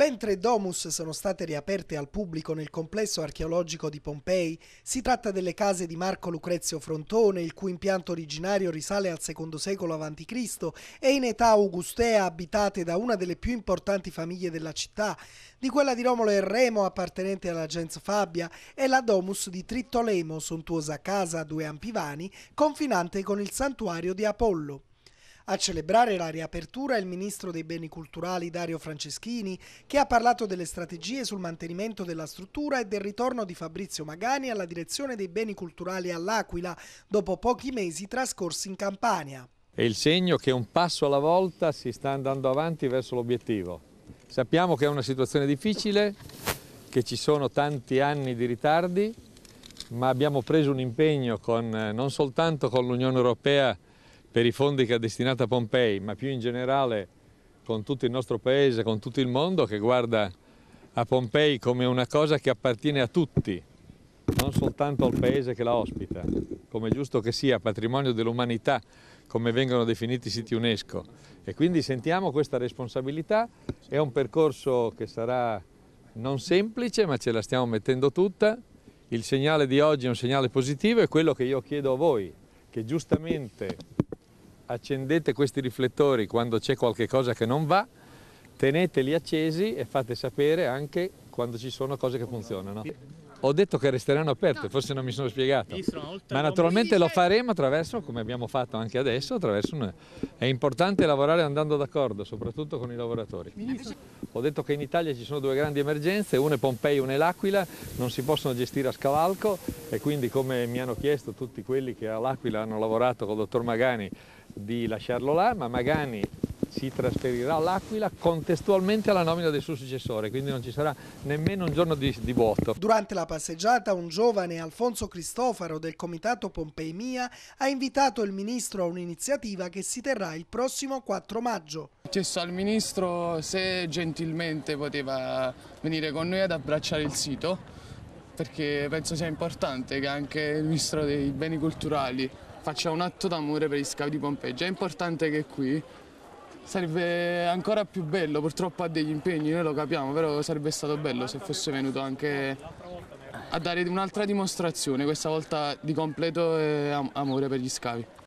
Ben tre domus sono state riaperte al pubblico nel complesso archeologico di Pompei. Si tratta delle case di Marco Lucrezio Frontone, il cui impianto originario risale al II secolo a.C. e in età augustea abitate da una delle più importanti famiglie della città, di quella di Romolo e Remo appartenente alla Gens Fabia e la domus di Trittolemo, sontuosa casa a due ampivani, confinante con il santuario di Apollo. A celebrare la riapertura il ministro dei beni culturali Dario Franceschini, che ha parlato delle strategie sul mantenimento della struttura e del ritorno di Fabrizio Magani alla direzione dei beni culturali all'Aquila, dopo pochi mesi trascorsi in Campania. È il segno che un passo alla volta si sta andando avanti verso l'obiettivo. Sappiamo che è una situazione difficile, che ci sono tanti anni di ritardi, ma abbiamo preso un impegno con, eh, non soltanto con l'Unione Europea per i fondi che ha destinato a Pompei, ma più in generale con tutto il nostro paese, con tutto il mondo che guarda a Pompei come una cosa che appartiene a tutti, non soltanto al paese che la ospita, come giusto che sia patrimonio dell'umanità, come vengono definiti i siti UNESCO. E quindi sentiamo questa responsabilità, è un percorso che sarà non semplice, ma ce la stiamo mettendo tutta. Il segnale di oggi è un segnale positivo e quello che io chiedo a voi, che giustamente accendete questi riflettori quando c'è qualche cosa che non va, teneteli accesi e fate sapere anche quando ci sono cose che funzionano. Ho detto che resteranno aperte, forse non mi sono spiegato, ma naturalmente lo faremo attraverso, come abbiamo fatto anche adesso, attraverso un... è importante lavorare andando d'accordo, soprattutto con i lavoratori. Ho detto che in Italia ci sono due grandi emergenze, una è Pompei e una è l'Aquila, non si possono gestire a scavalco e quindi come mi hanno chiesto tutti quelli che all'Aquila hanno lavorato con il dottor Magani di lasciarlo là, ma Magani si trasferirà all'Aquila contestualmente alla nomina del suo successore, quindi non ci sarà nemmeno un giorno di, di vuoto. Durante la passeggiata un giovane Alfonso Cristofaro del Comitato Pompei Mia ha invitato il Ministro a un'iniziativa che si terrà il prossimo 4 maggio. Ho chiesto al Ministro se gentilmente poteva venire con noi ad abbracciare il sito perché penso sia importante che anche il Ministro dei Beni Culturali faccia un atto d'amore per gli scavi di Pompeggio. È importante che qui sarebbe ancora più bello, purtroppo ha degli impegni, noi lo capiamo, però sarebbe stato bello se fosse venuto anche a dare un'altra dimostrazione, questa volta di completo eh, amore per gli scavi.